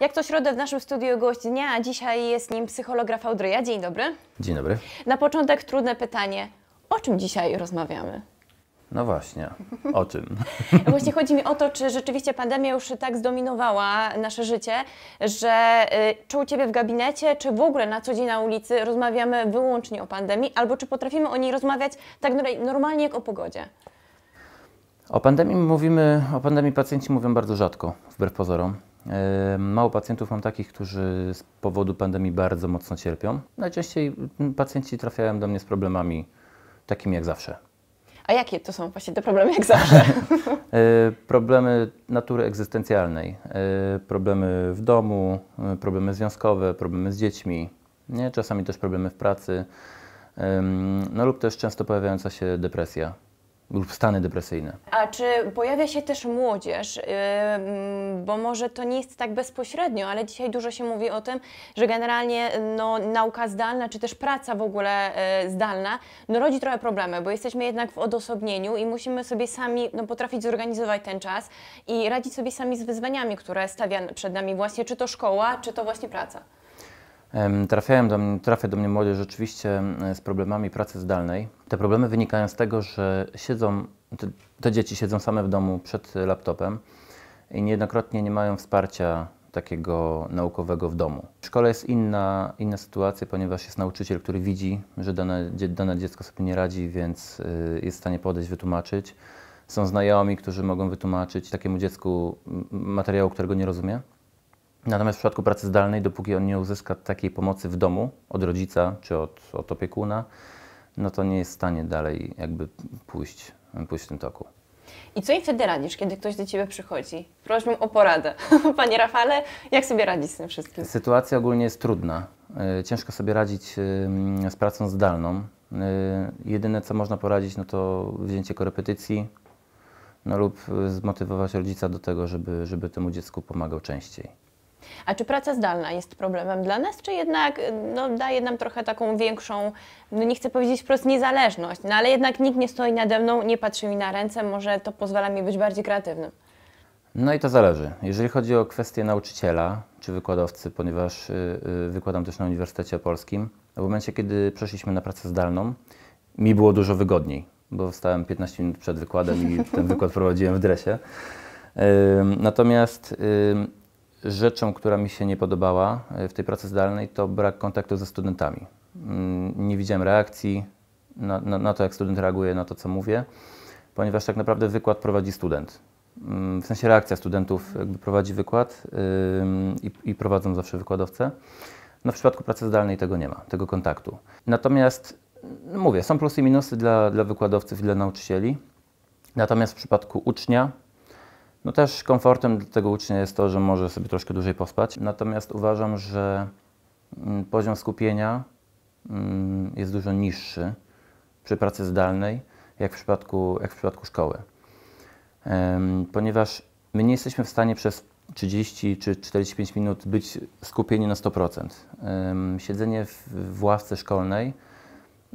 Jak to środę w naszym studiu gość dnia, a dzisiaj jest nim psycholog Rafał Dryja. Dzień dobry. Dzień dobry. Na początek trudne pytanie. O czym dzisiaj rozmawiamy? No właśnie, o czym? Właśnie chodzi mi o to, czy rzeczywiście pandemia już tak zdominowała nasze życie, że y, czy u Ciebie w gabinecie, czy w ogóle na co dzień na ulicy rozmawiamy wyłącznie o pandemii, albo czy potrafimy o niej rozmawiać tak normalnie jak o pogodzie? O pandemii mówimy, o pandemii pacjenci mówią bardzo rzadko, wbrew pozorom. Mało pacjentów mam takich, którzy z powodu pandemii bardzo mocno cierpią. Najczęściej mm, pacjenci trafiają do mnie z problemami takimi jak zawsze. A jakie to są właśnie te problemy jak zawsze? E, problemy natury egzystencjalnej, e, problemy w domu, e, problemy związkowe, problemy z dziećmi, nie? czasami też problemy w pracy, no lub też często pojawiająca się depresja lub stany depresyjne. A czy pojawia się też młodzież? Y, mm, bo może to nie jest tak bezpośrednio, ale dzisiaj dużo się mówi o tym, że generalnie no, nauka zdalna, czy też praca w ogóle y, zdalna, no, rodzi trochę problemy, bo jesteśmy jednak w odosobnieniu i musimy sobie sami no, potrafić zorganizować ten czas i radzić sobie sami z wyzwaniami, które stawia przed nami właśnie, czy to szkoła, czy to właśnie praca. Trafiają do mnie, trafia do mnie młodzież rzeczywiście z problemami pracy zdalnej. Te problemy wynikają z tego, że siedzą, te, te dzieci siedzą same w domu przed laptopem i niejednokrotnie nie mają wsparcia takiego naukowego w domu. W szkole jest inna, inna sytuacja, ponieważ jest nauczyciel, który widzi, że dane, dane dziecko sobie nie radzi, więc y, jest w stanie podejść, wytłumaczyć. Są znajomi, którzy mogą wytłumaczyć takiemu dziecku materiału, którego nie rozumie. Natomiast w przypadku pracy zdalnej, dopóki on nie uzyska takiej pomocy w domu od rodzica czy od, od opiekuna, no to nie jest w stanie dalej jakby pójść, pójść w tym toku. I co im wtedy radzisz, kiedy ktoś do Ciebie przychodzi? Prośbę o poradę. Panie Rafale, jak sobie radzić z tym wszystkim? Sytuacja ogólnie jest trudna. Y, ciężko sobie radzić y, z pracą zdalną. Y, jedyne, co można poradzić, no to wzięcie korepetycji no lub zmotywować rodzica do tego, żeby, żeby temu dziecku pomagał częściej. A czy praca zdalna jest problemem dla nas, czy jednak y, no, daje nam trochę taką większą, no nie chcę powiedzieć wprost niezależność, no ale jednak nikt nie stoi nade mną, nie patrzy mi na ręce, może to pozwala mi być bardziej kreatywnym? No i to zależy. Jeżeli chodzi o kwestię nauczyciela czy wykładowcy, ponieważ y, y, wykładam też na Uniwersytecie Polskim, w momencie, kiedy przeszliśmy na pracę zdalną, mi było dużo wygodniej, bo wstałem 15 minut przed wykładem i ten wykład prowadziłem w dresie. Natomiast Rzeczą, która mi się nie podobała e, w tej pracy zdalnej, to brak kontaktu ze studentami. Mm, nie widziałem reakcji na, na, na to, jak student reaguje na to, co mówię, ponieważ tak naprawdę wykład prowadzi student. Mm, w sensie reakcja studentów jakby prowadzi wykład i prowadzą zawsze wykładowcę. No w przypadku pracy zdalnej tego nie ma, tego kontaktu. Natomiast mm, mówię, są plusy i minusy dla, dla wykładowców i dla nauczycieli. Natomiast w przypadku ucznia no też komfortem dla tego ucznia jest to, że może sobie troszkę dłużej pospać. Natomiast uważam, że mm, poziom skupienia mm, jest dużo niższy przy pracy zdalnej, jak w przypadku, jak w przypadku szkoły. Ponieważ my nie jesteśmy w stanie przez 30 czy 45 minut być skupieni na 100%. Siedzenie w ławce szkolnej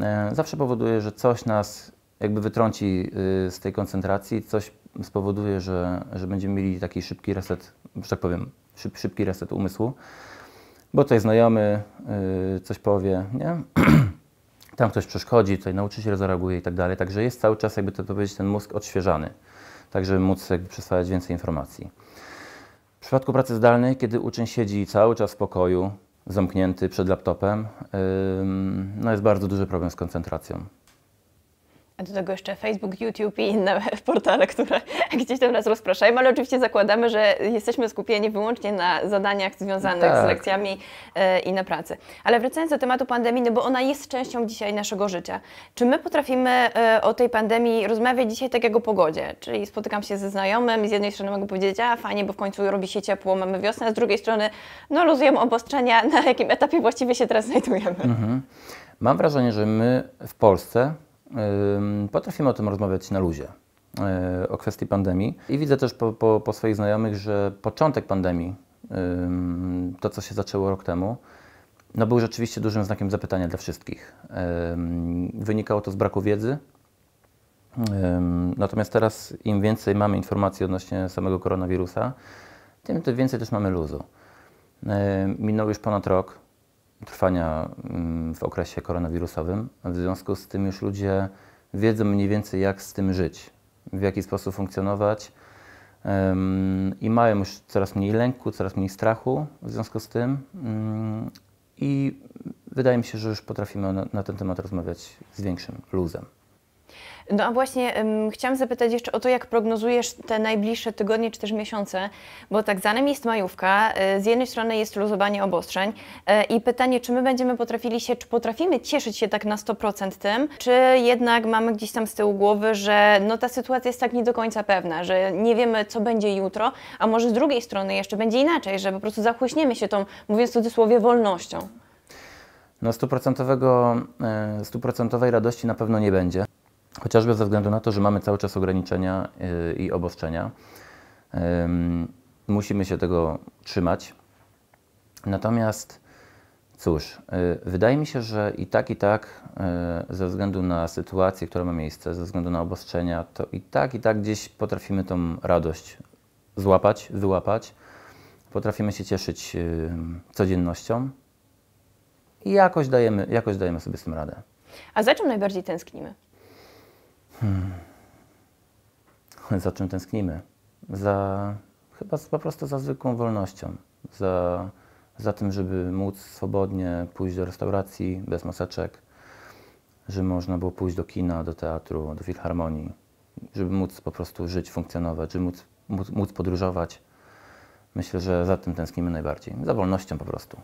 e, zawsze powoduje, że coś nas jakby wytrąci y, z tej koncentracji, coś spowoduje, że, że będziemy mieli taki szybki reset, że tak powiem, szyb, szybki reset umysłu, bo tutaj znajomy yy, coś powie, nie? tam ktoś przeszkodzi, tutaj nauczyciel zareaguje i tak dalej. Także jest cały czas, jakby to powiedzieć, ten mózg odświeżany, tak żeby móc jakby więcej informacji. W przypadku pracy zdalnej, kiedy uczeń siedzi cały czas w pokoju, zamknięty przed laptopem, yy, no jest bardzo duży problem z koncentracją do tego jeszcze Facebook, YouTube i inne portale, które gdzieś tam nas rozpraszają, ale oczywiście zakładamy, że jesteśmy skupieni wyłącznie na zadaniach związanych tak. z lekcjami e, i na pracy. Ale wracając do tematu pandemii, no bo ona jest częścią dzisiaj naszego życia. Czy my potrafimy e, o tej pandemii rozmawiać dzisiaj tak jak o pogodzie? Czyli spotykam się ze znajomym i z jednej strony mogę powiedzieć, a fajnie, bo w końcu robi się ciepło, mamy wiosnę, a z drugiej strony no luzujemy obostrzenia, na jakim etapie właściwie się teraz znajdujemy. Mhm. Mam wrażenie, że my w Polsce potrafimy o tym rozmawiać na luzie, y, o kwestii pandemii. I widzę też po, po, po swoich znajomych, że początek pandemii, to co się zaczęło rok temu, no był rzeczywiście dużym znakiem zapytania dla wszystkich. Wynikało to z braku wiedzy. Natomiast teraz im więcej mamy informacji odnośnie samego koronawirusa, tym więcej też mamy luzu. Minął już ponad rok trwania mm, w okresie koronawirusowym. W związku z tym już ludzie wiedzą mniej więcej, jak z tym żyć, w jaki sposób funkcjonować i mają już coraz mniej lęku, coraz mniej strachu w związku z tym. Mm, I wydaje mi się, że już potrafimy na, na ten temat rozmawiać z większym luzem. No a właśnie um, chciałam zapytać jeszcze o to, jak prognozujesz te najbliższe tygodnie czy też miesiące, bo tak za nami jest majówka, e, z jednej strony jest luzowanie obostrzeń e, i pytanie, czy my będziemy potrafili się, czy potrafimy cieszyć się tak na 100% tym, czy jednak mamy gdzieś tam z tyłu głowy, że no ta sytuacja jest tak nie do końca pewna, że nie wiemy, co będzie jutro, a może z drugiej strony jeszcze będzie inaczej, że po prostu zachłyśniemy się tą, mówiąc w cudzysłowie, wolnością. No stuprocentowego, e, stuprocentowej radości na pewno nie będzie. Chociażby ze względu na to, że mamy cały czas ograniczenia y, i obostrzenia. Musimy się tego trzymać. Natomiast cóż, y, wydaje mi się, że i tak, i tak, y, ze względu na sytuację, która ma miejsce, ze względu na obostrzenia, to i tak, i tak gdzieś potrafimy tą radość złapać, wyłapać. Potrafimy się cieszyć codziennością i jakoś dajemy, jakoś dajemy sobie z tym radę. A za czym najbardziej tęsknimy? Hmm. Za czym tęsknimy? Za, chyba po prostu za zwykłą wolnością, za, za tym, żeby móc swobodnie pójść do restauracji bez maseczek, żeby można było pójść do kina, do teatru, do filharmonii, żeby móc po prostu żyć, funkcjonować, żeby móc, móc, móc podróżować myślę, że za tym tęsknimy najbardziej. Za wolnością po prostu.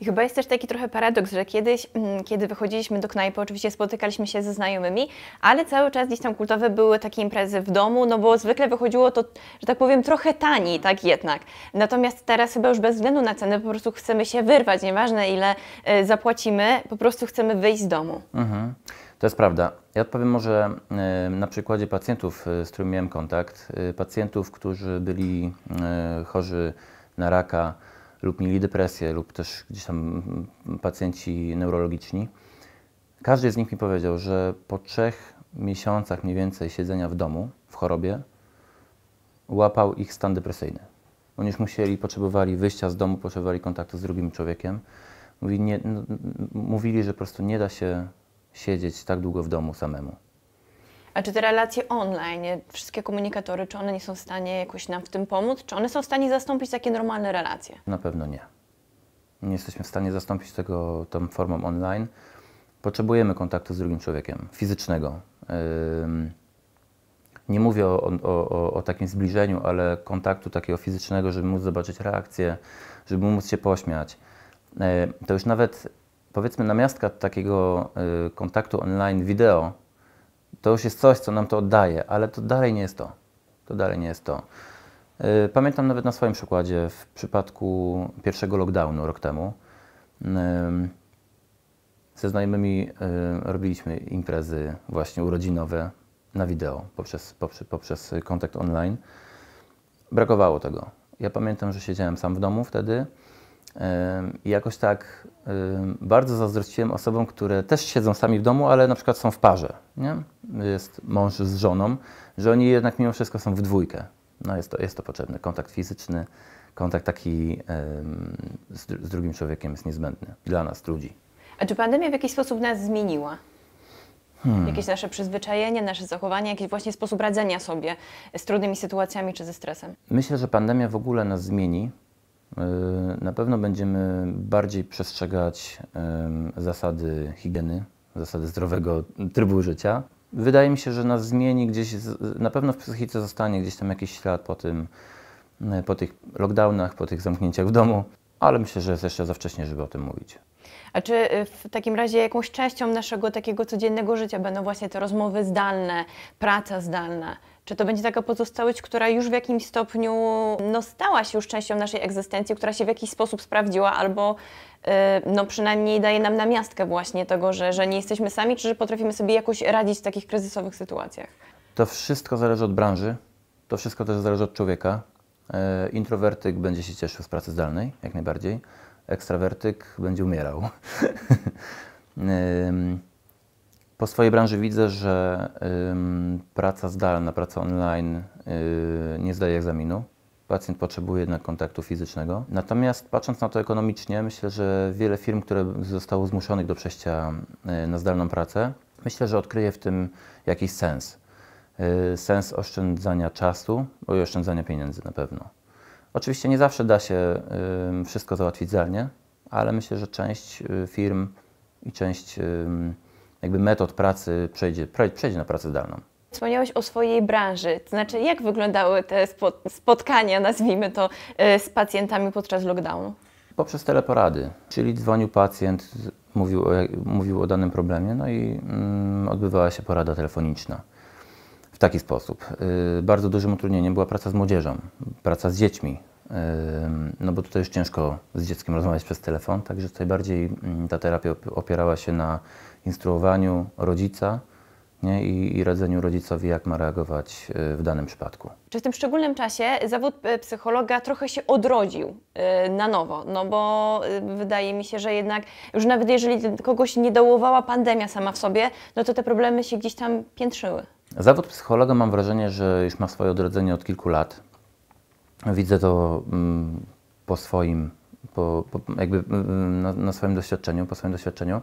I chyba jest też taki trochę paradoks, że kiedyś, mm, kiedy wychodziliśmy do knajpy, oczywiście spotykaliśmy się ze znajomymi, ale cały czas gdzieś tam kultowe były takie imprezy w domu, no bo zwykle wychodziło to, że tak powiem, trochę taniej, tak jednak. Natomiast teraz chyba już bez względu na cenę po prostu chcemy się wyrwać, nieważne ile y, zapłacimy, po prostu chcemy wyjść z domu. Mhm. To jest prawda. Ja odpowiem może e, na przykładzie pacjentów, e, z którymi miałem kontakt. E, pacjentów, którzy byli chorzy na raka lub mieli depresję, lub też gdzieś tam pacjenci neurologiczni. Każdy z nich mi powiedział, że po trzech miesiącach mniej więcej siedzenia w domu, w chorobie, łapał ich stan depresyjny. Oni już musieli, potrzebowali wyjścia z domu, potrzebowali kontaktu z drugim człowiekiem. nie, no, mówili, że po prostu nie da się siedzieć tak długo w domu samemu. A czy te relacje online, wszystkie komunikatory, czy one nie są w stanie jakoś nam w tym pomóc? Czy one są w stanie zastąpić takie normalne relacje? Na pewno nie. Nie jesteśmy w stanie zastąpić tego tą formą online. Potrzebujemy kontaktu z drugim człowiekiem, fizycznego. Nie mówię o, o, o takim zbliżeniu, ale kontaktu takiego fizycznego, żeby móc zobaczyć reakcję, żeby móc się pośmiać. To już nawet powiedzmy namiastka takiego y, kontaktu online wideo, to już jest coś, co nam to oddaje, ale to dalej nie jest to. To dalej nie jest to. Y, pamiętam nawet na swoim przykładzie, w przypadku pierwszego lockdownu rok temu, y, ze znajomymi robiliśmy imprezy właśnie urodzinowe na wideo poprzez, poprzez, poprzez kontakt online. Brakowało tego. Ja pamiętam, że siedziałem sam w domu wtedy i jakoś tak bardzo zazdrościłem osobom, które też siedzą sami w domu, ale na przykład są w parze. Nie? Jest mąż z żoną, że oni jednak mimo wszystko są w dwójkę. No jest to, jest to potrzebny Kontakt fizyczny, kontakt taki z, z drugim człowiekiem jest niezbędny dla nas, ludzi. A czy pandemia w jakiś sposób nas zmieniła? Hmm. Jakieś nasze przyzwyczajenie, nasze zachowanie, jakiś właśnie sposób radzenia sobie z trudnymi sytuacjami czy ze stresem? Myślę, że pandemia w ogóle nas zmieni Y, na pewno będziemy bardziej przestrzegać zasady higieny, zasady zdrowego trybu życia. Wydaje mi się, że nas zmieni gdzieś, na pewno w psychice zostanie gdzieś tam jakiś ślad po tym, y, po tych lockdownach, po tych zamknięciach w domu, ale myślę, że jest jeszcze za wcześnie, żeby o tym mówić. A czy y, w takim razie jakąś częścią naszego takiego codziennego życia będą właśnie te rozmowy zdalne, praca zdalna? Czy to będzie taka pozostałość, która już w jakimś stopniu no, stała się już częścią naszej egzystencji, która się w jakiś sposób sprawdziła albo y, no, przynajmniej daje nam namiastkę właśnie tego, że, że nie jesteśmy sami, czy że potrafimy sobie jakoś radzić w takich kryzysowych sytuacjach? To wszystko zależy od branży, to wszystko też zależy od człowieka. E, introwertyk będzie się cieszył z pracy zdalnej, jak najbardziej ekstrawertyk będzie umierał. po swojej branży widzę, że praca zdalna, praca online y, nie zdaje egzaminu. Pacjent potrzebuje jednak kontaktu fizycznego. Natomiast patrząc na to ekonomicznie, myślę, że wiele firm, które zostało zmuszonych do przejścia y, na zdalną pracę, myślę, że odkryje w tym jakiś sens. Y, sens oszczędzania czasu i oszczędzania pieniędzy na pewno. Oczywiście nie zawsze da się wszystko załatwić zdalnie, ale myślę, że część y, firm i część jakby metod pracy przejdzie, przejdzie na pracę zdalną. Wspomniałeś o swojej branży, to znaczy jak wyglądały te spotkania, nazwijmy to, y, z pacjentami podczas lockdownu? Poprzez teleporady, czyli dzwonił pacjent, mówił o, mówił o danym problemie, no i mm, odbywała się porada telefoniczna w taki sposób. Y, bardzo dużym utrudnieniem była praca z młodzieżą, praca z dziećmi, y, no bo tutaj już ciężko z dzieckiem rozmawiać przez telefon, także tutaj bardziej mm, ta terapia opierała się na instruowaniu rodzica nie? I, i radzeniu rodzicowi, jak ma reagować y, w danym przypadku. Czy w tym szczególnym czasie zawód psychologa trochę się odrodził na nowo? No bo wydaje mi się, że jednak już nawet jeżeli kogoś nie dołowała pandemia sama w sobie, no to te problemy się gdzieś tam piętrzyły. Zawód psychologa mam wrażenie, że już ma swoje odrodzenie od kilku lat. Widzę to mm, po swoim, po, po jakby mm, mm, na, na, swoim doświadczeniu, po swoim doświadczeniu.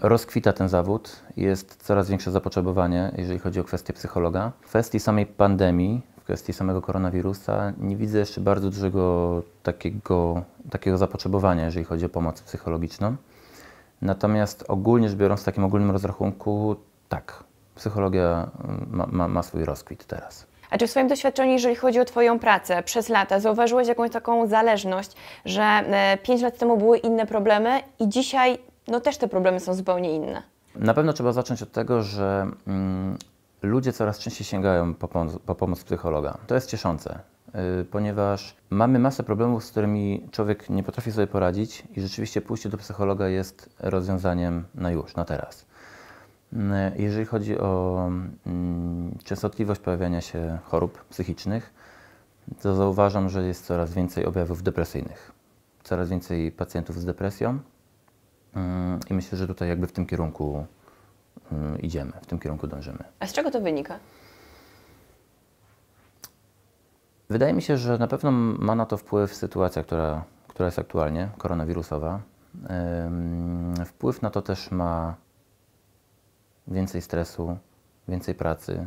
rozkwita ten zawód, jest coraz większe zapotrzebowanie, jeżeli chodzi o kwestię psychologa. W kwestii samej pandemii, w kwestii samego koronawirusa nie widzę jeszcze bardzo dużego takiego, takiego zapotrzebowania, jeżeli chodzi o pomoc psychologiczną. Natomiast ogólnie rzecz biorąc, w takim ogólnym rozrachunku, tak, psychologia mm, ma, ma, ma swój rozkwit teraz. A czy w swoim doświadczeniu, jeżeli chodzi o Twoją pracę przez lata, zauważyłeś jakąś taką zależność, że 5 e, lat temu były inne problemy i dzisiaj no, też te problemy są zupełnie inne? Na pewno trzeba zacząć od tego, że mm, ludzie coraz częściej sięgają po, po pomoc psychologa. To jest cieszące, yy, ponieważ mamy masę problemów, z którymi człowiek nie potrafi sobie poradzić i rzeczywiście pójście do psychologa jest rozwiązaniem na już, na teraz. Mm, jeżeli chodzi o mm, częstotliwość pojawiania się chorób psychicznych, to zauważam, że jest coraz więcej objawów depresyjnych. Coraz więcej pacjentów z depresją mm, i myślę, że tutaj jakby w tym kierunku idziemy, w tym kierunku dążymy. A z czego to wynika? Wydaje mi się, że na pewno ma na to wpływ sytuacja, która, która jest aktualnie, koronawirusowa. Wpływ na to też ma więcej stresu, więcej pracy,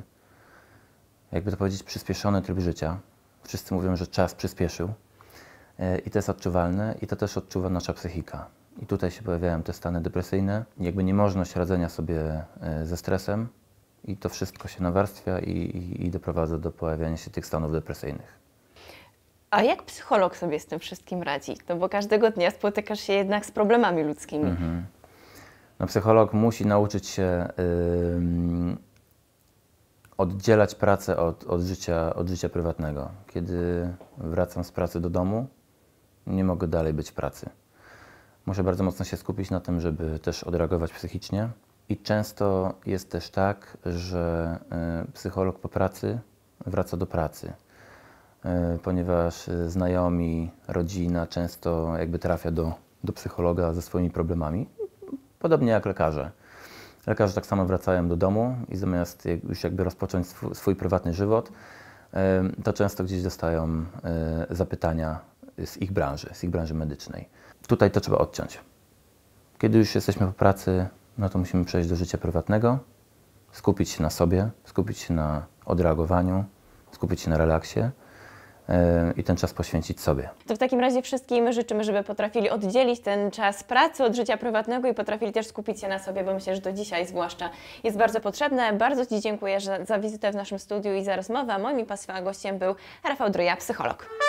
jakby to powiedzieć, przyspieszony tryb życia. Wszyscy mówią, że czas przyspieszył e, i to jest odczuwalne i to też odczuwa nasza psychika. I tutaj się pojawiają te stany depresyjne, jakby niemożność radzenia sobie e, ze stresem i to wszystko się nawarstwia i, i, i doprowadza do pojawiania się tych stanów depresyjnych. A jak psycholog sobie z tym wszystkim radzi? No bo każdego dnia spotykasz się jednak z problemami ludzkimi. Mhm no, psycholog musi nauczyć się yy, oddzielać pracę od, od, życia, od życia prywatnego. Kiedy wracam z pracy do domu, nie mogę dalej być w pracy. Muszę bardzo mocno się skupić na tym, żeby też odreagować psychicznie. I często jest też tak, że yy, psycholog po pracy wraca do pracy y, ponieważ y, znajomi, rodzina często jakby trafia do, do psychologa ze swoimi problemami. Podobnie jak lekarze. Lekarze tak samo wracają do domu i zamiast już jakby rozpocząć swój prywatny żywot, to często gdzieś dostają e, zapytania z ich branży, z ich branży medycznej. Tutaj to trzeba odciąć. Kiedy już jesteśmy po pracy, no to musimy przejść do życia prywatnego, skupić się na sobie, skupić się na odreagowaniu, skupić się na relaksie i ten czas poświęcić sobie. To w takim razie wszystkim życzymy, żeby potrafili oddzielić ten czas pracy od życia prywatnego i potrafili też skupić się na sobie, bo myślę, że do dzisiaj zwłaszcza jest bardzo potrzebne. Bardzo Ci dziękuję za, za wizytę w naszym studiu i za rozmowę. Moim i Państwa gościem był Rafał Druja, psycholog.